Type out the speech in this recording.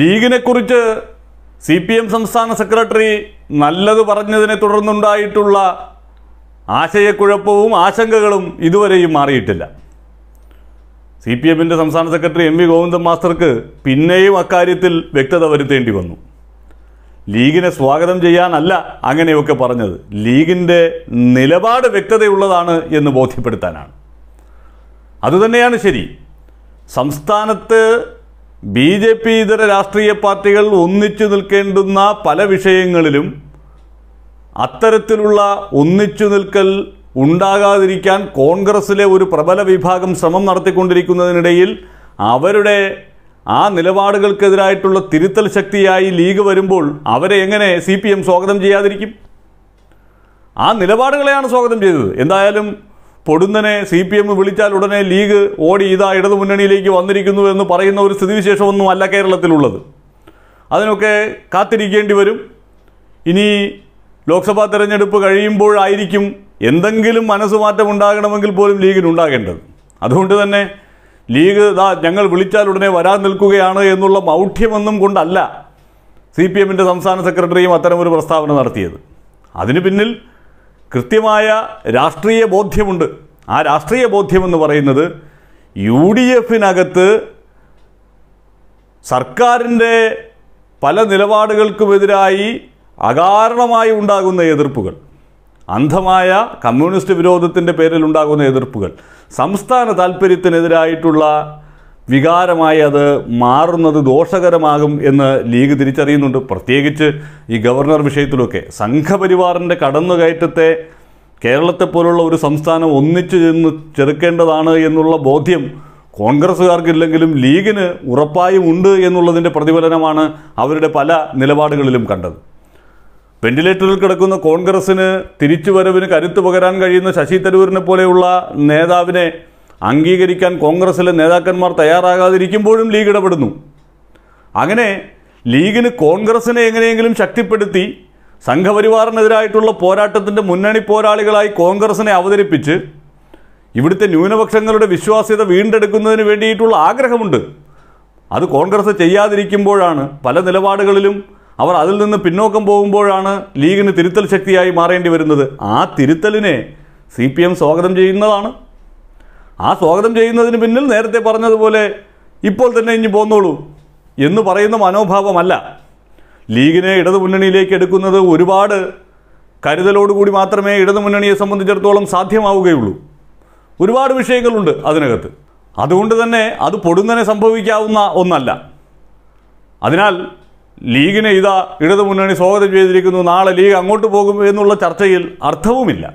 ലീഗിനെ കുറിച്ച് C P M സംസ്ഥാന സെക്രട്ടറി നല്ലത് പറഞ്ഞതിനെ തുടർന്നുണ്ടായിട്ടുള്ള ആശയക്കുഴപ്പവും ആശങ്കകളും ഇതുവരെയും മാറിയിട്ടില്ല സി പി എമ്മിൻ്റെ സംസ്ഥാന സെക്രട്ടറി എം വി ഗോവിന്ദൻ മാസ്റ്റർക്ക് പിന്നെയും അക്കാര്യത്തിൽ വ്യക്തത വരുത്തേണ്ടി വന്നു ലീഗിനെ സ്വാഗതം ചെയ്യാനല്ല അങ്ങനെയൊക്കെ പറഞ്ഞത് ലീഗിൻ്റെ നിലപാട് വ്യക്തതയുള്ളതാണ് എന്ന് ബോധ്യപ്പെടുത്താനാണ് അതുതന്നെയാണ് ശരി സംസ്ഥാനത്ത് ബി ജെ പി ഇതര രാഷ്ട്രീയ പാർട്ടികൾ ഒന്നിച്ചു നിൽക്കേണ്ടുന്ന പല വിഷയങ്ങളിലും അത്തരത്തിലുള്ള ഒന്നിച്ചു നിൽക്കൽ ഉണ്ടാകാതിരിക്കാൻ കോൺഗ്രസ്സിലെ ഒരു പ്രബല വിഭാഗം ശ്രമം നടത്തിക്കൊണ്ടിരിക്കുന്നതിനിടയിൽ അവരുടെ ആ നിലപാടുകൾക്കെതിരായിട്ടുള്ള തിരുത്തൽ ശക്തിയായി ലീഗ് വരുമ്പോൾ അവരെ എങ്ങനെ സി സ്വാഗതം ചെയ്യാതിരിക്കും ആ നിലപാടുകളെയാണ് സ്വാഗതം ചെയ്തത് എന്തായാലും പൊടുന്നനെ സി പി എം വിളിച്ചാൽ ഉടനെ ലീഗ് ഓടി ഇതാ ഇടതു മുന്നണിയിലേക്ക് വന്നിരിക്കുന്നു എന്ന് പറയുന്ന ഒരു സ്ഥിതിവിശേഷമൊന്നും അല്ല കേരളത്തിലുള്ളത് അതിനൊക്കെ കാത്തിരിക്കേണ്ടി വരും ഇനി ലോക്സഭാ തെരഞ്ഞെടുപ്പ് കഴിയുമ്പോഴായിരിക്കും എന്തെങ്കിലും മനസ്സുമാറ്റം ഉണ്ടാകണമെങ്കിൽ പോലും ലീഗിനുണ്ടാകേണ്ടത് അതുകൊണ്ട് തന്നെ ലീഗ് ദാ ഞങ്ങൾ വിളിച്ചാൽ ഉടനെ വരാൻ നിൽക്കുകയാണ് എന്നുള്ള മൗഢ്യമൊന്നും കൊണ്ടല്ല സി പി എമ്മിൻ്റെ സംസ്ഥാന സെക്രട്ടറിയും അത്തരമൊരു പ്രസ്താവന നടത്തിയത് അതിന് പിന്നിൽ കൃത്യമായ രാഷ്ട്രീയ ബോധ്യമുണ്ട് ആ രാഷ്ട്രീയ ബോധ്യമെന്ന് പറയുന്നത് യു ഡി എഫിനകത്ത് സർക്കാരിൻ്റെ പല നിലപാടുകൾക്കുമെതിരായി അകാരണമായി ഉണ്ടാകുന്ന എതിർപ്പുകൾ അന്ധമായ കമ്മ്യൂണിസ്റ്റ് വിരോധത്തിൻ്റെ ഉണ്ടാകുന്ന എതിർപ്പുകൾ സംസ്ഥാന താല്പര്യത്തിനെതിരായിട്ടുള്ള വികാരമായി അത് മാറുന്നത് ദോഷകരമാകും എന്ന് ലീഗ് തിരിച്ചറിയുന്നുണ്ട് പ്രത്യേകിച്ച് ഈ ഗവർണർ വിഷയത്തിലൊക്കെ സംഘപരിവാറിൻ്റെ കടന്നുകയറ്റത്തെ കേരളത്തെ പോലുള്ള ഒരു സംസ്ഥാനം ഒന്നിച്ചു ചെന്ന് ചെറുക്കേണ്ടതാണ് എന്നുള്ള ബോധ്യം കോൺഗ്രസ്സുകാർക്കില്ലെങ്കിലും ലീഗിന് ഉറപ്പായും ഉണ്ട് എന്നുള്ളതിൻ്റെ പ്രതിഫലനമാണ് അവരുടെ പല നിലപാടുകളിലും കണ്ടത് വെന്റിലേറ്ററിൽ കിടക്കുന്ന കോൺഗ്രസ്സിന് തിരിച്ചുവരവിന് കരുത്തു പകരാൻ കഴിയുന്ന ശശി തരൂരിനെ പോലെയുള്ള നേതാവിനെ അംഗീകരിക്കാൻ കോൺഗ്രസിലെ നേതാക്കന്മാർ തയ്യാറാകാതിരിക്കുമ്പോഴും ലീഗ് ഇടപെടുന്നു അങ്ങനെ ലീഗിന് കോൺഗ്രസിനെ എങ്ങനെയെങ്കിലും ശക്തിപ്പെടുത്തി സംഘപരിവാറിനെതിരായിട്ടുള്ള പോരാട്ടത്തിൻ്റെ മുന്നണി പോരാളികളായി കോൺഗ്രസിനെ അവതരിപ്പിച്ച് ഇവിടുത്തെ ന്യൂനപക്ഷങ്ങളുടെ വിശ്വാസ്യത വീണ്ടെടുക്കുന്നതിന് വേണ്ടിയിട്ടുള്ള ആഗ്രഹമുണ്ട് അത് കോൺഗ്രസ് ചെയ്യാതിരിക്കുമ്പോഴാണ് പല നിലപാടുകളിലും അവർ അതിൽ നിന്ന് പിന്നോക്കം പോകുമ്പോഴാണ് ലീഗിന് തിരുത്തൽ ശക്തിയായി മാറേണ്ടി വരുന്നത് ആ തിരുത്തലിനെ സി സ്വാഗതം ചെയ്യുന്നതാണ് ആ സ്വാഗതം ചെയ്യുന്നതിന് പിന്നിൽ നേരത്തെ പറഞ്ഞതുപോലെ ഇപ്പോൾ തന്നെ ഇനി പോന്നോളൂ എന്ന് പറയുന്ന മനോഭാവമല്ല ലീഗിനെ ഇടതുമുന്നണിയിലേക്ക് എടുക്കുന്നത് ഒരുപാട് കരുതലോടുകൂടി മാത്രമേ ഇടതുമുന്നണിയെ സംബന്ധിച്ചിടത്തോളം സാധ്യമാവുകയുള്ളൂ ഒരുപാട് വിഷയങ്ങളുണ്ട് അതിനകത്ത് അതുകൊണ്ട് തന്നെ അത് പൊടുന്നനെ സംഭവിക്കാവുന്ന ഒന്നല്ല അതിനാൽ ലീഗിനെ ഇതാ ഇടതുമുന്നണി സ്വാഗതം ചെയ്തിരിക്കുന്നു നാളെ ലീഗ് അങ്ങോട്ട് പോകും എന്നുള്ള ചർച്ചയിൽ അർത്ഥവുമില്ല